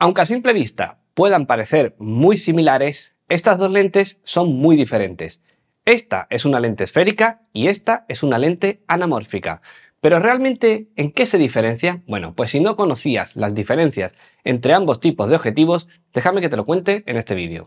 Aunque a simple vista puedan parecer muy similares, estas dos lentes son muy diferentes. Esta es una lente esférica y esta es una lente anamórfica. Pero realmente, ¿en qué se diferencia? Bueno, pues si no conocías las diferencias entre ambos tipos de objetivos, déjame que te lo cuente en este vídeo.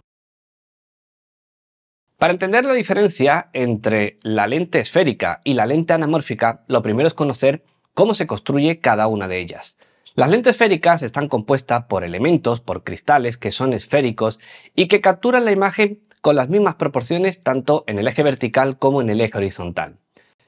Para entender la diferencia entre la lente esférica y la lente anamórfica, lo primero es conocer cómo se construye cada una de ellas. Las lentes esféricas están compuestas por elementos, por cristales que son esféricos y que capturan la imagen con las mismas proporciones tanto en el eje vertical como en el eje horizontal.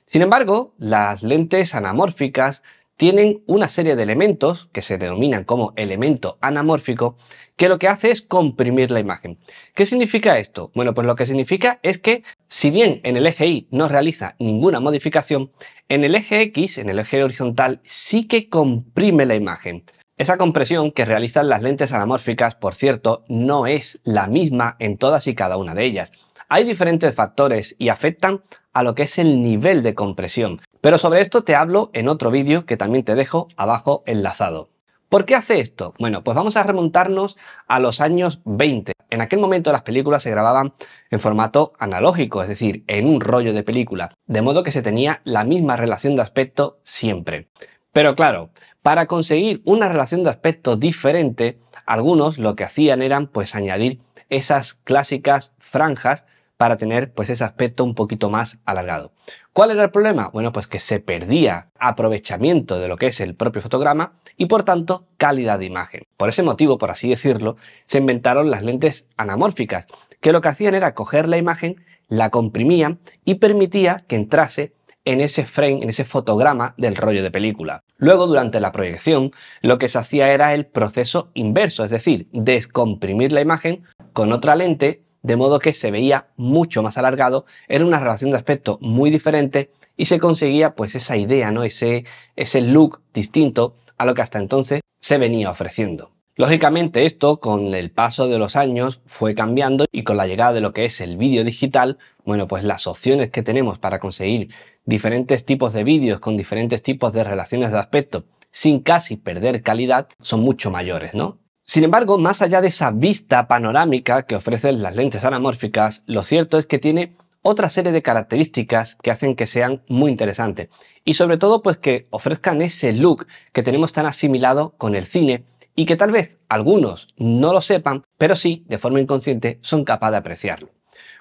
Sin embargo, las lentes anamórficas tienen una serie de elementos que se denominan como elemento anamórfico que lo que hace es comprimir la imagen. ¿Qué significa esto? Bueno, pues lo que significa es que si bien en el eje Y no realiza ninguna modificación, en el eje X, en el eje horizontal, sí que comprime la imagen. Esa compresión que realizan las lentes anamórficas, por cierto, no es la misma en todas y cada una de ellas. Hay diferentes factores y afectan a lo que es el nivel de compresión. Pero sobre esto te hablo en otro vídeo que también te dejo abajo enlazado. ¿Por qué hace esto? Bueno, pues vamos a remontarnos a los años 20. En aquel momento las películas se grababan en formato analógico, es decir, en un rollo de película, de modo que se tenía la misma relación de aspecto siempre. Pero claro, para conseguir una relación de aspecto diferente, algunos lo que hacían eran pues añadir esas clásicas franjas para tener pues ese aspecto un poquito más alargado. ¿Cuál era el problema? Bueno, pues que se perdía aprovechamiento de lo que es el propio fotograma y por tanto calidad de imagen. Por ese motivo, por así decirlo, se inventaron las lentes anamórficas, que lo que hacían era coger la imagen, la comprimían y permitía que entrase en ese frame, en ese fotograma del rollo de película. Luego, durante la proyección, lo que se hacía era el proceso inverso, es decir, descomprimir la imagen con otra lente de modo que se veía mucho más alargado, era una relación de aspecto muy diferente y se conseguía pues esa idea, ¿no? ese, ese look distinto a lo que hasta entonces se venía ofreciendo. Lógicamente esto con el paso de los años fue cambiando y con la llegada de lo que es el vídeo digital, bueno pues las opciones que tenemos para conseguir diferentes tipos de vídeos con diferentes tipos de relaciones de aspecto sin casi perder calidad son mucho mayores, ¿no? Sin embargo, más allá de esa vista panorámica que ofrecen las lentes anamórficas, lo cierto es que tiene otra serie de características que hacen que sean muy interesantes y sobre todo pues que ofrezcan ese look que tenemos tan asimilado con el cine y que tal vez algunos no lo sepan, pero sí, de forma inconsciente, son capaces de apreciarlo.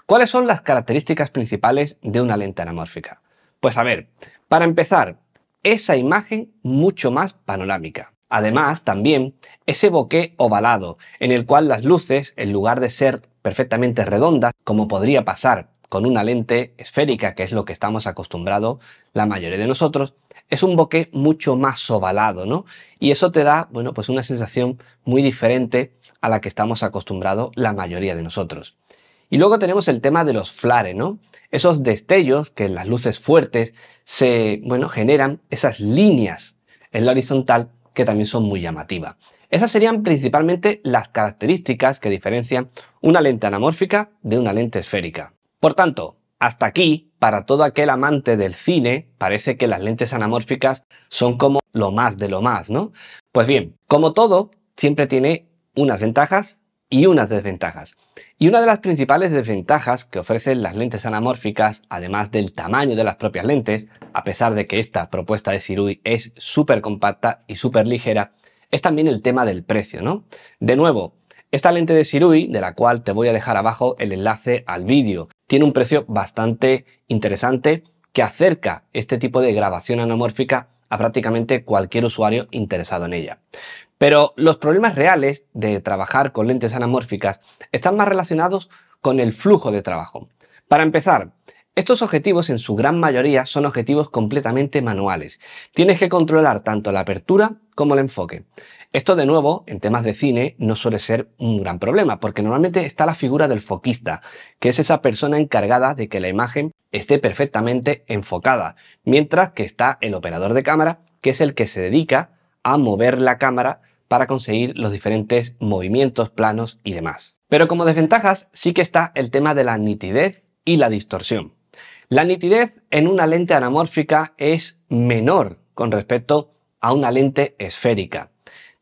¿Cuáles son las características principales de una lente anamórfica? Pues a ver, para empezar, esa imagen mucho más panorámica. Además, también ese boqué ovalado, en el cual las luces, en lugar de ser perfectamente redondas, como podría pasar con una lente esférica, que es lo que estamos acostumbrados la mayoría de nosotros, es un bokeh mucho más ovalado, ¿no? Y eso te da, bueno, pues una sensación muy diferente a la que estamos acostumbrados la mayoría de nosotros. Y luego tenemos el tema de los flares, ¿no? Esos destellos que en las luces fuertes se, bueno, generan esas líneas en la horizontal que también son muy llamativas. Esas serían principalmente las características que diferencian una lente anamórfica de una lente esférica. Por tanto, hasta aquí, para todo aquel amante del cine, parece que las lentes anamórficas son como lo más de lo más, ¿no? Pues bien, como todo, siempre tiene unas ventajas y unas desventajas. Y una de las principales desventajas que ofrecen las lentes anamórficas, además del tamaño de las propias lentes, a pesar de que esta propuesta de Sirui es súper compacta y súper ligera, es también el tema del precio, ¿no? De nuevo, esta lente de Sirui, de la cual te voy a dejar abajo el enlace al vídeo, tiene un precio bastante interesante que acerca este tipo de grabación anamórfica a prácticamente cualquier usuario interesado en ella. Pero los problemas reales de trabajar con lentes anamórficas están más relacionados con el flujo de trabajo. Para empezar, estos objetivos en su gran mayoría son objetivos completamente manuales. Tienes que controlar tanto la apertura como el enfoque. Esto de nuevo, en temas de cine, no suele ser un gran problema, porque normalmente está la figura del foquista, que es esa persona encargada de que la imagen esté perfectamente enfocada, mientras que está el operador de cámara, que es el que se dedica a mover la cámara para conseguir los diferentes movimientos, planos y demás. Pero como desventajas sí que está el tema de la nitidez y la distorsión. La nitidez en una lente anamórfica es menor con respecto a una lente esférica.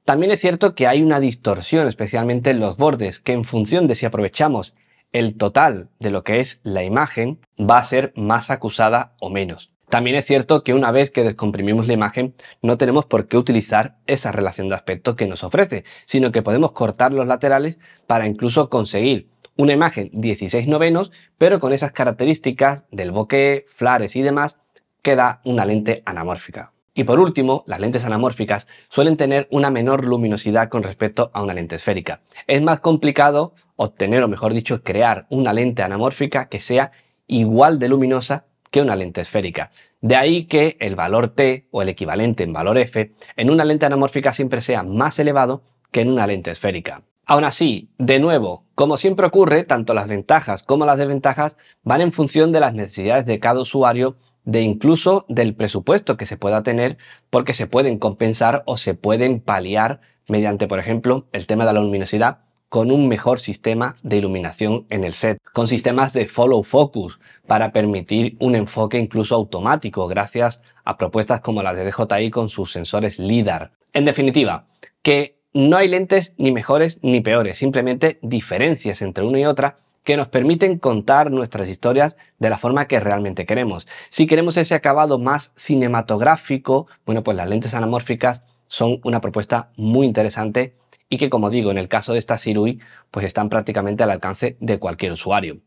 También es cierto que hay una distorsión, especialmente en los bordes, que en función de si aprovechamos el total de lo que es la imagen, va a ser más acusada o menos. También es cierto que una vez que descomprimimos la imagen, no tenemos por qué utilizar esa relación de aspectos que nos ofrece, sino que podemos cortar los laterales para incluso conseguir una imagen 16 novenos, pero con esas características del bokeh, flares y demás, que da una lente anamórfica. Y por último, las lentes anamórficas suelen tener una menor luminosidad con respecto a una lente esférica. Es más complicado obtener, o mejor dicho, crear una lente anamórfica que sea igual de luminosa que una lente esférica. De ahí que el valor T o el equivalente en valor F en una lente anamórfica siempre sea más elevado que en una lente esférica. Aún así, de nuevo, como siempre ocurre, tanto las ventajas como las desventajas van en función de las necesidades de cada usuario, de incluso del presupuesto que se pueda tener, porque se pueden compensar o se pueden paliar mediante, por ejemplo, el tema de la luminosidad con un mejor sistema de iluminación en el set, con sistemas de follow focus para permitir un enfoque incluso automático gracias a propuestas como las de DJI con sus sensores LIDAR. En definitiva, que no hay lentes ni mejores ni peores, simplemente diferencias entre una y otra que nos permiten contar nuestras historias de la forma que realmente queremos. Si queremos ese acabado más cinematográfico, bueno, pues las lentes anamórficas son una propuesta muy interesante y que, como digo, en el caso de esta Sirui, pues están prácticamente al alcance de cualquier usuario.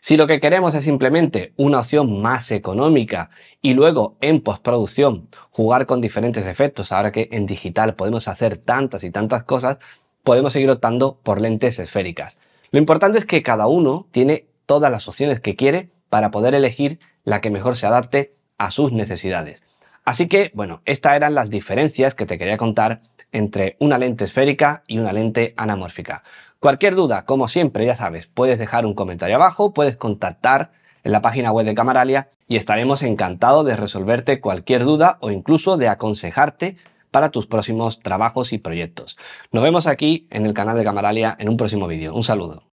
Si lo que queremos es simplemente una opción más económica y luego en postproducción jugar con diferentes efectos, ahora que en digital podemos hacer tantas y tantas cosas, podemos seguir optando por lentes esféricas. Lo importante es que cada uno tiene todas las opciones que quiere para poder elegir la que mejor se adapte a sus necesidades. Así que, bueno, estas eran las diferencias que te quería contar entre una lente esférica y una lente anamórfica. Cualquier duda, como siempre, ya sabes, puedes dejar un comentario abajo, puedes contactar en la página web de Camaralia y estaremos encantados de resolverte cualquier duda o incluso de aconsejarte para tus próximos trabajos y proyectos. Nos vemos aquí en el canal de Camaralia en un próximo vídeo. Un saludo.